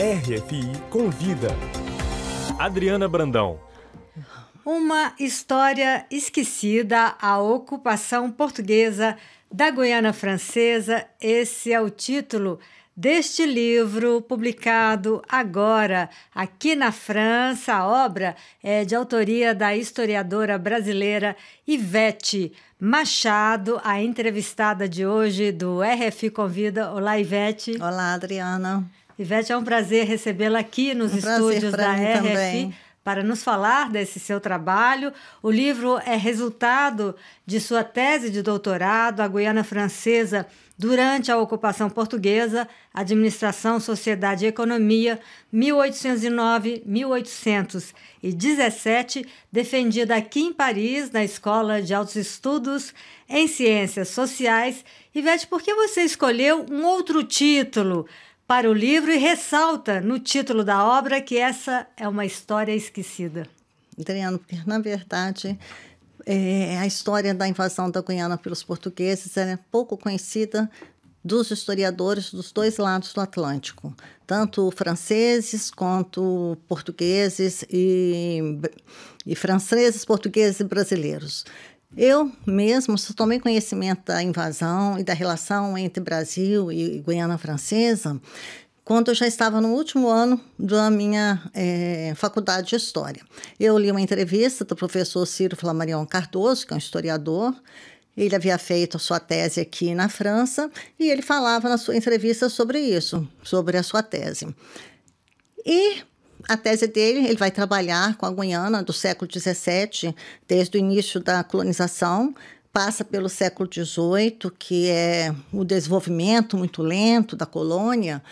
RFI Convida. Adriana Brandão. Uma história esquecida a ocupação portuguesa da Guiana Francesa. Esse é o título deste livro publicado agora aqui na França. A obra é de autoria da historiadora brasileira Ivete Machado, a entrevistada de hoje do RF Convida. Olá, Ivete. Olá, Adriana. Ivete, é um prazer recebê-la aqui nos um estúdios da RF. para nos falar desse seu trabalho. O livro é resultado de sua tese de doutorado, a Guiana Francesa durante a ocupação portuguesa, Administração, Sociedade e Economia, 1809-1817, defendida aqui em Paris, na Escola de Altos Estudos em Ciências Sociais. Ivete, por que você escolheu um outro título para o livro e ressalta no título da obra que essa é uma história esquecida. Adriano, porque na verdade é, a história da invasão da Guiana pelos portugueses é pouco conhecida dos historiadores dos dois lados do Atlântico, tanto franceses quanto portugueses e, e franceses, portugueses e brasileiros. Eu mesmo só tomei conhecimento da invasão e da relação entre Brasil e Guiana Francesa quando eu já estava no último ano da minha é, faculdade de História. Eu li uma entrevista do professor Ciro Flamarion Cardoso, que é um historiador, ele havia feito sua tese aqui na França e ele falava na sua entrevista sobre isso, sobre a sua tese. E a tese dele, ele vai trabalhar com a Guiana do século XVII, desde o início da colonização, passa pelo século XVIII, que é o desenvolvimento muito lento da colônia,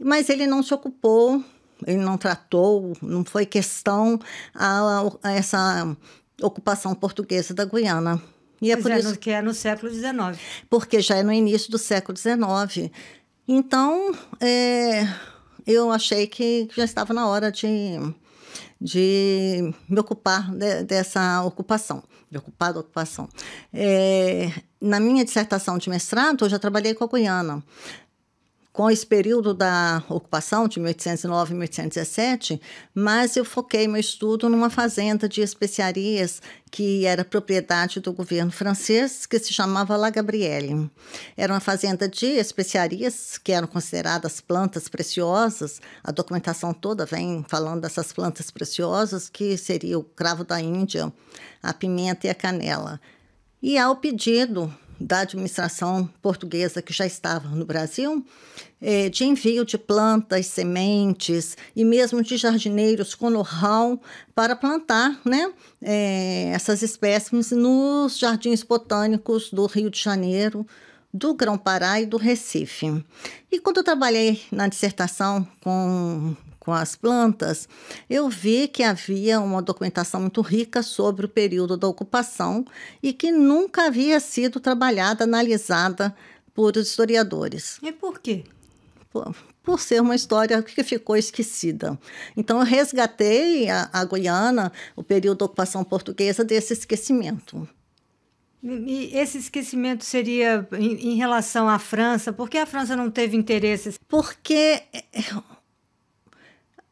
mas ele não se ocupou, ele não tratou, não foi questão a, a essa ocupação portuguesa da Guiana. E é pois por é, isso que é no século XIX. Porque já é no início do século XIX. Então, é, eu achei que já estava na hora de, de me ocupar de, dessa ocupação, me ocupar da ocupação. É, na minha dissertação de mestrado, eu já trabalhei com a Guiana com esse período da ocupação de 1809 e 1817, mas eu foquei meu estudo numa fazenda de especiarias que era propriedade do governo francês, que se chamava La Gabrielle. Era uma fazenda de especiarias que eram consideradas plantas preciosas. A documentação toda vem falando dessas plantas preciosas, que seria o cravo da Índia, a pimenta e a canela. E ao pedido da administração portuguesa que já estava no Brasil, é, de envio de plantas, sementes e mesmo de jardineiros com know-how para plantar né, é, essas espécimes nos jardins botânicos do Rio de Janeiro, do Grão-Pará e do Recife. E quando eu trabalhei na dissertação com com as plantas, eu vi que havia uma documentação muito rica sobre o período da ocupação e que nunca havia sido trabalhada, analisada por historiadores. E por quê? Por, por ser uma história que ficou esquecida. Então, eu resgatei a, a Guiana, o período da ocupação portuguesa, desse esquecimento. E esse esquecimento seria em, em relação à França? Por que a França não teve interesses? Porque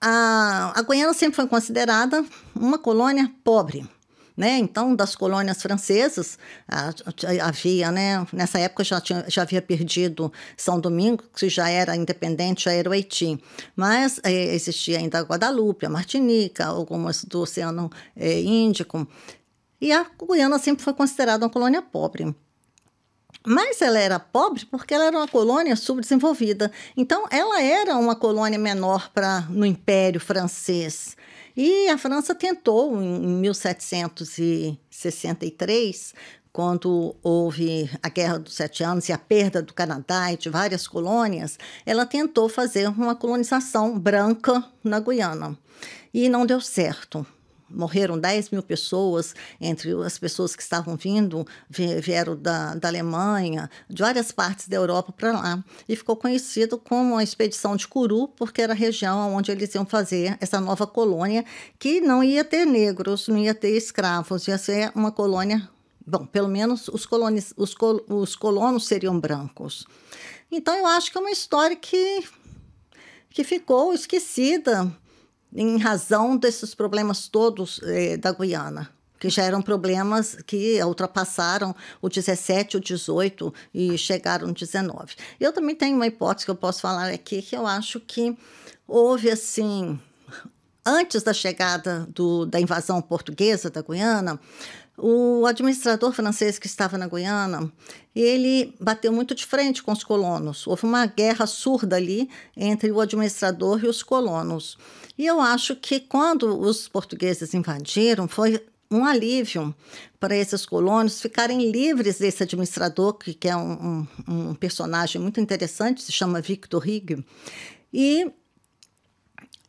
a, a Guiana sempre foi considerada uma colônia pobre. Né? Então, das colônias francesas, havia, né? Nessa época já, tinha, já havia perdido São Domingo, que já era independente, já era o Haiti. Mas eh, existia ainda a Guadalupe, a Martinica, algumas do Oceano eh, Índico. E a Guiana sempre foi considerada uma colônia pobre. Mas ela era pobre porque ela era uma colônia subdesenvolvida. Então, ela era uma colônia menor para no Império Francês. E a França tentou, em 1763, quando houve a Guerra dos Sete Anos e a perda do Canadá e de várias colônias, ela tentou fazer uma colonização branca na Guiana. E não deu certo morreram 10 mil pessoas, entre as pessoas que estavam vindo, vieram da, da Alemanha, de várias partes da Europa para lá. E ficou conhecido como a Expedição de Curu, porque era a região onde eles iam fazer essa nova colônia, que não ia ter negros, não ia ter escravos, ia ser uma colônia. Bom, pelo menos os, colonis, os, col, os colonos seriam brancos. Então, eu acho que é uma história que, que ficou esquecida em razão desses problemas todos eh, da Guiana que já eram problemas que ultrapassaram o 17, o 18 e chegaram no 19. Eu também tenho uma hipótese que eu posso falar aqui, que eu acho que houve assim, antes da chegada do, da invasão portuguesa da Guiana, o administrador francês que estava na Guiana, ele bateu muito de frente com os colonos. Houve uma guerra surda ali entre o administrador e os colonos. E eu acho que quando os portugueses invadiram, foi um alívio para esses colonos ficarem livres desse administrador, que, que é um, um, um personagem muito interessante, se chama Victor Hugo. E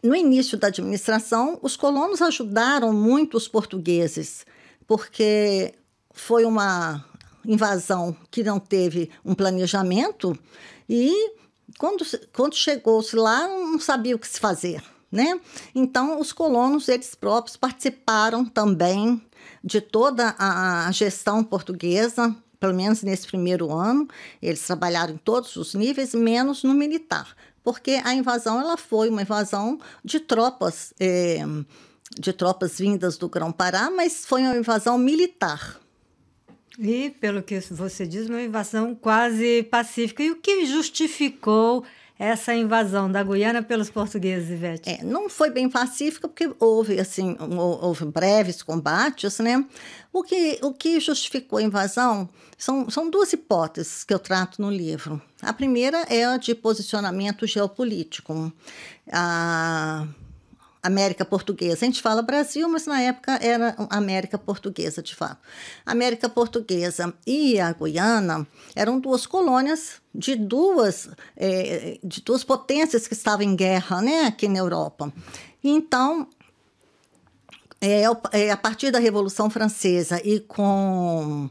no início da administração, os colonos ajudaram muito os portugueses porque foi uma invasão que não teve um planejamento e quando, quando chegou-se lá não sabia o que se fazer. Né? Então, os colonos, eles próprios, participaram também de toda a gestão portuguesa, pelo menos nesse primeiro ano. Eles trabalharam em todos os níveis, menos no militar, porque a invasão ela foi uma invasão de tropas. Eh, de tropas vindas do Grão-Pará, mas foi uma invasão militar. E, pelo que você diz, uma invasão quase pacífica. E o que justificou essa invasão da Guiana pelos portugueses, Ivete? É, não foi bem pacífica, porque houve, assim, houve breves combates, né? O que, o que justificou a invasão são, são duas hipóteses que eu trato no livro. A primeira é a de posicionamento geopolítico. A... Ah, América Portuguesa. A gente fala Brasil, mas na época era América Portuguesa, de fato. A América Portuguesa e a Guiana eram duas colônias de duas, é, de duas potências que estavam em guerra né, aqui na Europa. Então, é, é, a partir da Revolução Francesa e com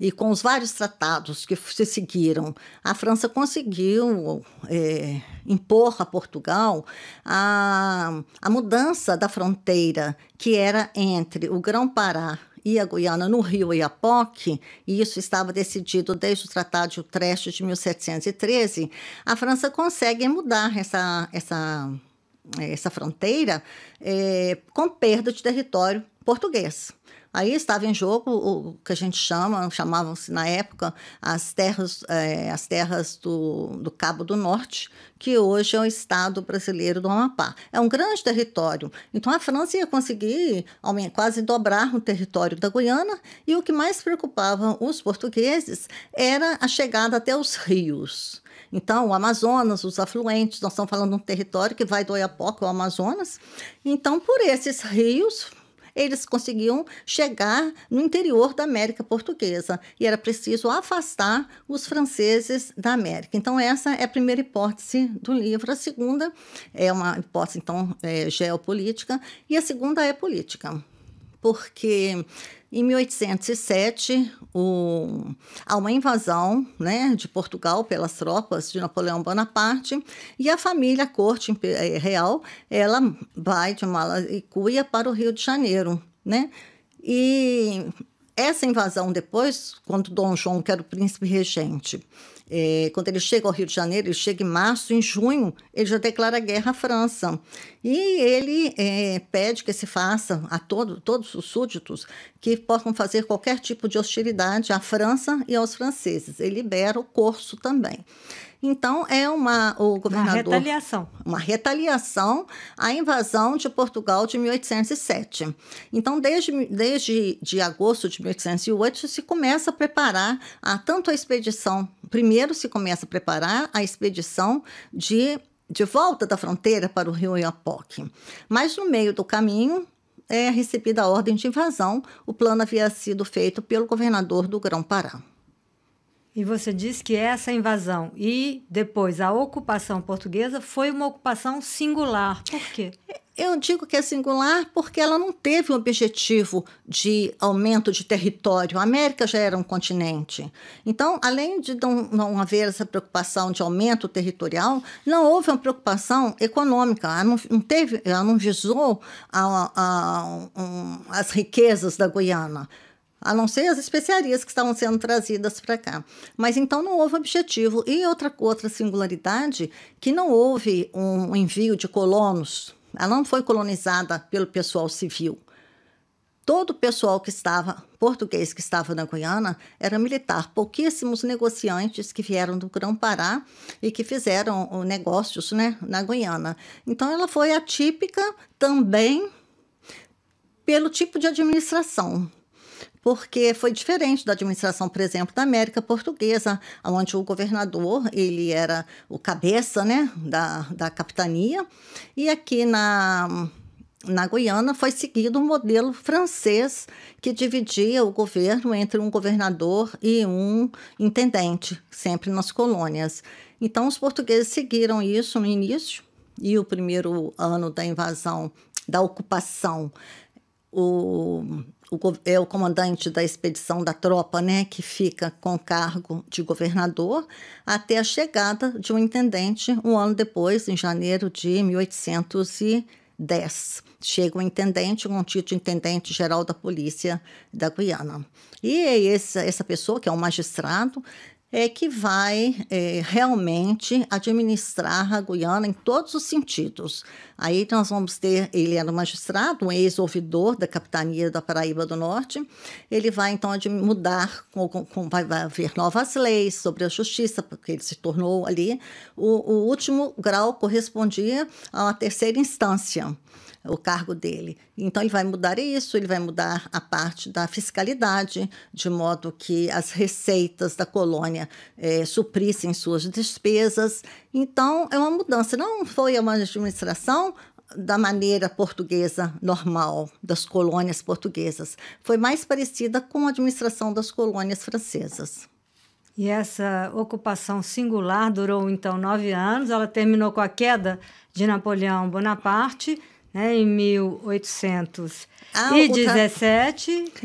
e com os vários tratados que se seguiram, a França conseguiu é, impor a Portugal a, a mudança da fronteira que era entre o Grão-Pará e a Guiana no rio Iapoque, e isso estava decidido desde o Tratado de Utrecht de 1713, a França consegue mudar essa, essa, essa fronteira é, com perda de território português. Aí estava em jogo o que a gente chama, chamavam-se na época, as terras, é, as terras do, do Cabo do Norte, que hoje é o estado brasileiro do Amapá. É um grande território. Então a França ia conseguir quase dobrar o território da Guiana, e o que mais preocupava os portugueses era a chegada até os rios. Então, o Amazonas, os afluentes, nós estamos falando de um território que vai do Oiapoque ao Amazonas. Então, por esses rios, eles conseguiam chegar no interior da América Portuguesa e era preciso afastar os franceses da América. Então, essa é a primeira hipótese do livro. A segunda é uma hipótese, então, é, geopolítica e a segunda é política, porque em 1807, o, há uma invasão né, de Portugal pelas tropas de Napoleão Bonaparte e a família, a corte eh, real, ela vai de Malacuia para o Rio de Janeiro. Né? E essa invasão depois, quando Dom João, que era o príncipe regente, é, quando ele chega ao Rio de Janeiro, ele chega em março, em junho, ele já declara guerra à França. E ele é, pede que se faça a todo, todos os súditos que possam fazer qualquer tipo de hostilidade à França e aos franceses. Ele libera o corso também. Então, é uma, o governador... Uma retaliação. Uma retaliação à invasão de Portugal de 1807. Então, desde, desde de agosto de 1808, se começa a preparar a, tanto a expedição primeira janeiro se começa a preparar a expedição de, de volta da fronteira para o rio Iapoque. Mas no meio do caminho, é recebida a ordem de invasão. O plano havia sido feito pelo governador do Grão-Pará. E você diz que essa invasão e depois a ocupação portuguesa foi uma ocupação singular. Por quê? Eu digo que é singular porque ela não teve um objetivo de aumento de território. A América já era um continente. Então, além de não, não haver essa preocupação de aumento territorial, não houve uma preocupação econômica. Ela não, não teve, ela não visou a, a, um, as riquezas da Guiana a não ser as especiarias que estavam sendo trazidas para cá. Mas então não houve objetivo. E outra, outra singularidade, que não houve um envio de colonos ela não foi colonizada pelo pessoal civil. Todo o pessoal que estava português que estava na Guiana era militar, pouquíssimos negociantes que vieram do Grão-Pará e que fizeram negócios né, na Guiana. Então ela foi atípica também pelo tipo de administração porque foi diferente da administração, por exemplo, da América Portuguesa, onde o governador ele era o cabeça né, da, da capitania, e aqui na, na Guiana foi seguido um modelo francês que dividia o governo entre um governador e um intendente, sempre nas colônias. Então, os portugueses seguiram isso no início, e o primeiro ano da invasão, da ocupação o, o, é o comandante da expedição da tropa, né, que fica com cargo de governador, até a chegada de um intendente um ano depois, em janeiro de 1810. Chega o um intendente com um o título de intendente-geral da polícia da Guiana. E é essa, essa pessoa, que é um magistrado, é que vai é, realmente administrar a Guiana em todos os sentidos. Aí nós vamos ter, ele era é um magistrado, um ex-ouvidor da capitania da Paraíba do Norte, ele vai então mudar, com, com, vai, haver novas leis sobre a justiça, porque ele se tornou ali, o, o último grau correspondia a uma terceira instância o cargo dele. Então, ele vai mudar isso, ele vai mudar a parte da fiscalidade, de modo que as receitas da colônia é, suprissem suas despesas. Então, é uma mudança. Não foi uma administração da maneira portuguesa normal, das colônias portuguesas. Foi mais parecida com a administração das colônias francesas. E essa ocupação singular durou então nove anos. Ela terminou com a queda de Napoleão Bonaparte né, em 1817, ah,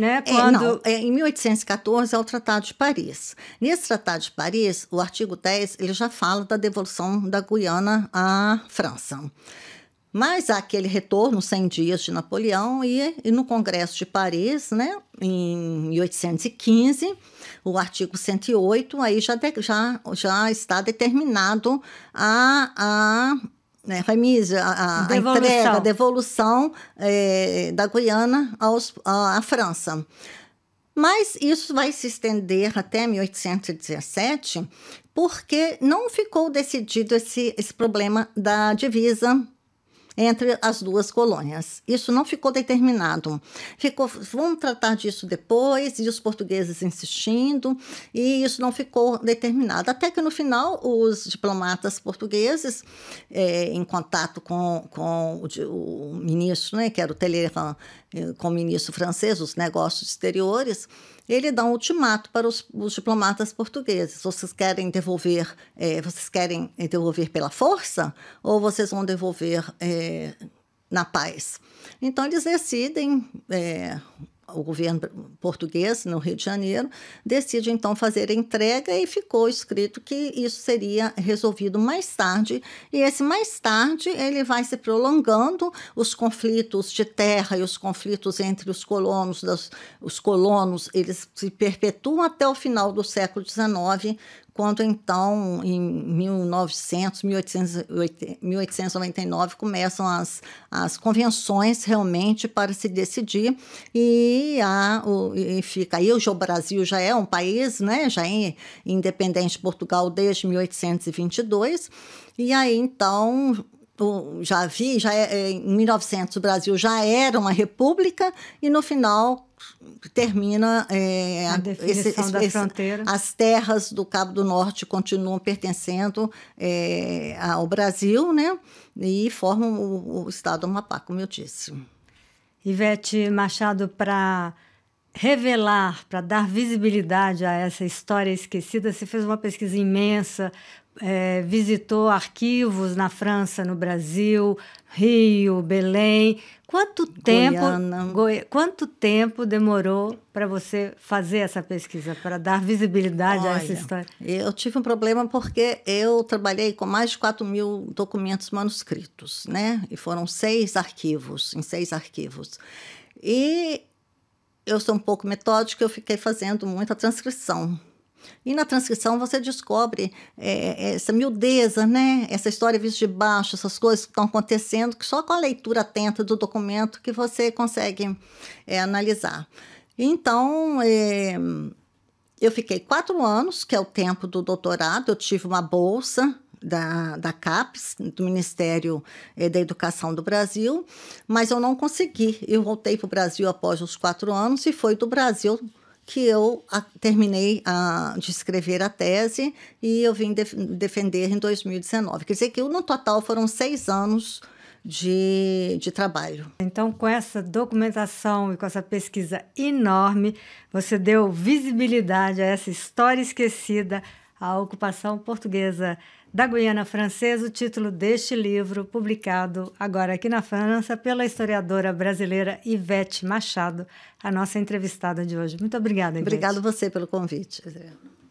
né, é, quando... É, não, é, em 1814 é o Tratado de Paris. Nesse Tratado de Paris, o artigo 10, ele já fala da devolução da Guiana à França. Mas há aquele retorno, 100 dias de Napoleão, e, e no Congresso de Paris, né, em 1815, o artigo 108, aí já, de, já, já está determinado a, né, remídio, a, a devolução. entrega, a devolução é, da Guiana aos, à, à França. Mas isso vai se estender até 1817, porque não ficou decidido esse, esse problema da divisa entre as duas colônias. Isso não ficou determinado. Ficou, vamos tratar disso depois, e os portugueses insistindo, e isso não ficou determinado. Até que no final, os diplomatas portugueses, é, em contato com, com o, o, ministro, né, que era o Talleyrand, eh, com o ministro francês, os negócios exteriores, ele dá um ultimato para os, os diplomatas portugueses: vocês querem devolver, é, vocês querem é, devolver pela força ou vocês vão devolver é, na paz? Então eles decidem é, o governo português, no Rio de Janeiro, decide então fazer a entrega e ficou escrito que isso seria resolvido mais tarde. E esse mais tarde ele vai se prolongando, os conflitos de terra e os conflitos entre os colonos, das, os colonos, eles se perpetuam até o final do século XIX, quando então, em 1900, 1899, começam as, as convenções realmente para se decidir e, há, o, e fica aí, o Brasil já é um país, né, já é independente de Portugal desde 1822, e aí então já vi, já é, em 1900 o Brasil já era uma república e no final termina é, a definição esse, esse, da fronteira. As terras do Cabo do Norte continuam pertencendo é, ao Brasil, né? E formam o, o Estado do Amapá, como eu disse. Ivete Machado, para revelar, para dar visibilidade a essa história esquecida, você fez uma pesquisa imensa é, visitou arquivos na França, no Brasil, Rio, Belém. Quanto tempo, quanto tempo demorou para você fazer essa pesquisa, para dar visibilidade Olha, a essa história? Eu tive um problema porque eu trabalhei com mais de 4 mil documentos manuscritos, né? E foram seis arquivos, em seis arquivos. E eu sou um pouco metódica, eu fiquei fazendo muita transcrição e na transcrição você descobre é, é essa miudeza, né? essa história vista de baixo, essas coisas que estão acontecendo, que só com a leitura atenta do documento que você consegue é, analisar. Então, é, eu fiquei quatro anos, que é o tempo do doutorado, eu tive uma bolsa da, da CAPES, do Ministério é, da Educação do Brasil, mas eu não consegui. Eu voltei para o Brasil após os quatro anos e foi do Brasil que eu a, terminei a, de escrever a tese e eu vim def, defender em 2019. Quer dizer que no total foram seis anos de, de trabalho. Então, com essa documentação e com essa pesquisa enorme, você deu visibilidade a essa história esquecida a ocupação portuguesa da Guiana Francesa, o título deste livro, publicado agora aqui na França pela historiadora brasileira Ivete Machado, a nossa entrevistada de hoje. Muito obrigada, Ivete. Obrigado você pelo convite, Adriana.